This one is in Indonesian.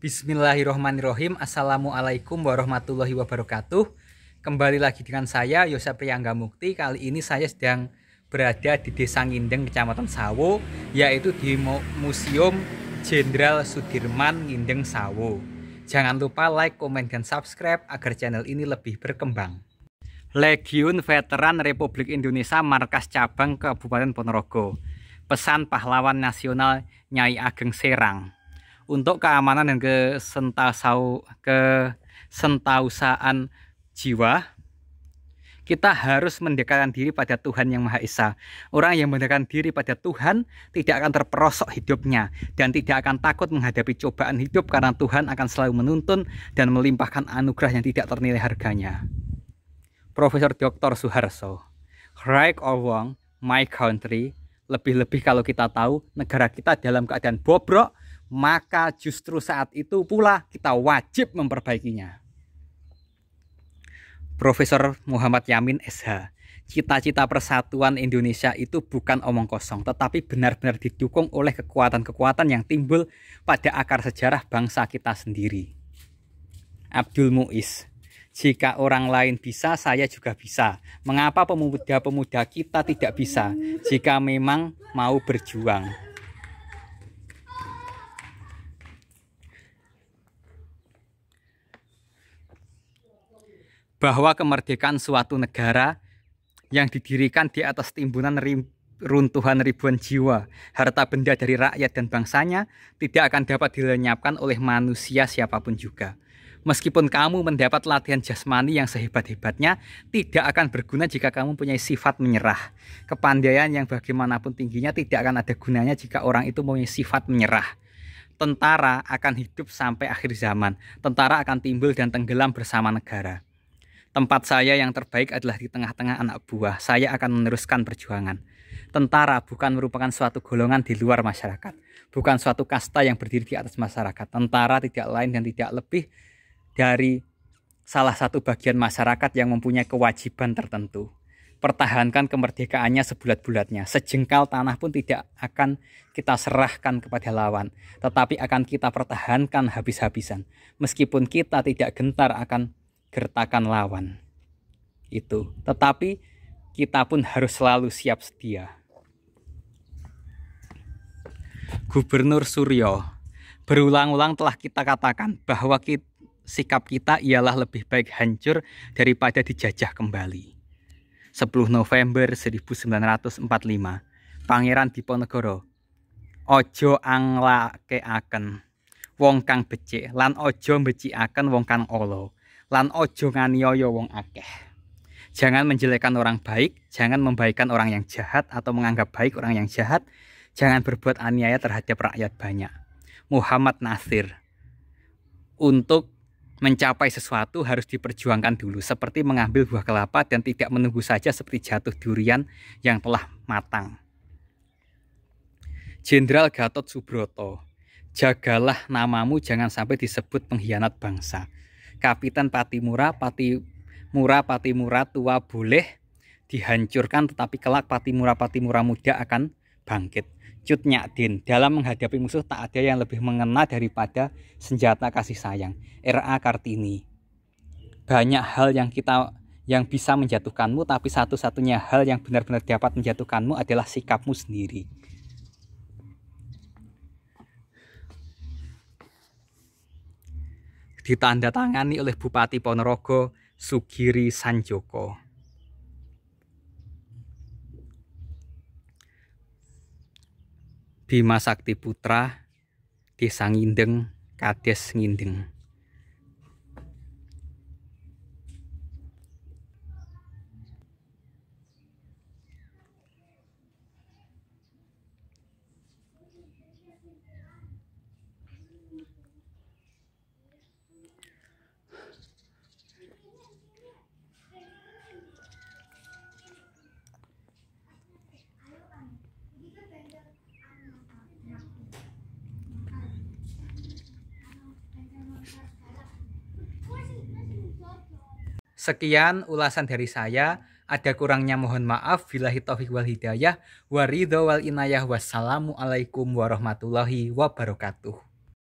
Bismillahirrohmanirrohim Assalamualaikum warahmatullahi wabarakatuh Kembali lagi dengan saya Yosef Priyangga Mukti Kali ini saya sedang berada di Desa Ngindeng Kecamatan Sawo Yaitu di Museum Jenderal Sudirman Ngindeng Sawo Jangan lupa like, komen, dan subscribe Agar channel ini lebih berkembang Legiun Veteran Republik Indonesia Markas Cabang Kabupaten Ponorogo Pesan Pahlawan Nasional Nyai Ageng Serang untuk keamanan dan kesentasau kesentausaan jiwa kita harus mendekatkan diri pada Tuhan Yang Maha Esa. Orang yang mendekatkan diri pada Tuhan tidak akan terperosok hidupnya dan tidak akan takut menghadapi cobaan hidup karena Tuhan akan selalu menuntun dan melimpahkan anugerah yang tidak ternilai harganya. Profesor Dr. Suharso, right or wrong, my country, lebih-lebih kalau kita tahu negara kita dalam keadaan bobrok, maka justru saat itu pula kita wajib memperbaikinya. Profesor Muhammad Yamin SH, cita-cita persatuan Indonesia itu bukan omong kosong, tetapi benar-benar didukung oleh kekuatan-kekuatan yang timbul pada akar sejarah bangsa kita sendiri. Abdul Muiz, jika orang lain bisa, saya juga bisa. Mengapa pemuda-pemuda kita tidak bisa? Jika memang mau berjuang. bahwa kemerdekaan suatu negara yang didirikan di atas timbunan runtuhan ribuan jiwa, harta benda dari rakyat dan bangsanya tidak akan dapat dilenyapkan oleh manusia siapapun juga. Meskipun kamu mendapat latihan jasmani yang sehebat-hebatnya, tidak akan berguna jika kamu punya sifat menyerah. Kepandaian yang bagaimanapun tingginya tidak akan ada gunanya jika orang itu punya sifat menyerah tentara akan hidup sampai akhir zaman. Tentara akan timbul dan tenggelam bersama negara. Tempat saya yang terbaik adalah di tengah-tengah anak buah. Saya akan meneruskan perjuangan. Tentara bukan merupakan suatu golongan di luar masyarakat, bukan suatu kasta yang berdiri di atas masyarakat. Tentara tidak lain dan tidak lebih dari salah satu bagian masyarakat yang mempunyai kewajiban tertentu. Pertahankan kemerdekaannya sebulat-bulatnya. Sejengkal tanah pun tidak akan kita serahkan kepada lawan, tetapi akan kita pertahankan habis-habisan. Meskipun kita tidak gentar akan gertakan lawan itu. Tetapi kita pun harus selalu siap setia. Gubernur Suryo berulang-ulang telah kita katakan bahwa kita, sikap kita ialah lebih baik hancur daripada dijajah kembali. 10 November 1945, Pangeran Diponegoro, ojo angla keaken, wong kang becik lan ojo akan wong kang olo lan ojo nganiyoyo wong akeh. Jangan menjelekan orang baik, jangan membaikan orang yang jahat atau menganggap baik orang yang jahat, jangan berbuat aniaya terhadap rakyat banyak. Muhammad Nasir untuk mencapai sesuatu harus diperjuangkan dulu seperti mengambil buah kelapa dan tidak menunggu saja seperti jatuh durian yang telah matang. Jenderal Gatot Subroto, jagalah namamu jangan sampai disebut pengkhianat bangsa. Kapitan Patimura, Patimura, Patimura tua boleh dihancurkan tetapi kelak Patimura, Patimura muda akan bangkit. Cut Nyakdin, dalam menghadapi musuh tak ada yang lebih mengena daripada senjata kasih sayang. R.A. Kartini. Banyak hal yang kita yang bisa menjatuhkanmu, tapi satu-satunya hal yang benar-benar dapat menjatuhkanmu adalah sikapmu sendiri. ditandatangani oleh Bupati Ponorogo Sugiri Sanjoko. Bima Sakti Putra Desa Ngindeng, Kades Ngindeng. Sekian ulasan dari saya. Ada kurangnya mohon maaf. Bilahi taufiq wal hidayah. Waridho wal inayah. Wassalamualaikum warahmatullahi wabarakatuh.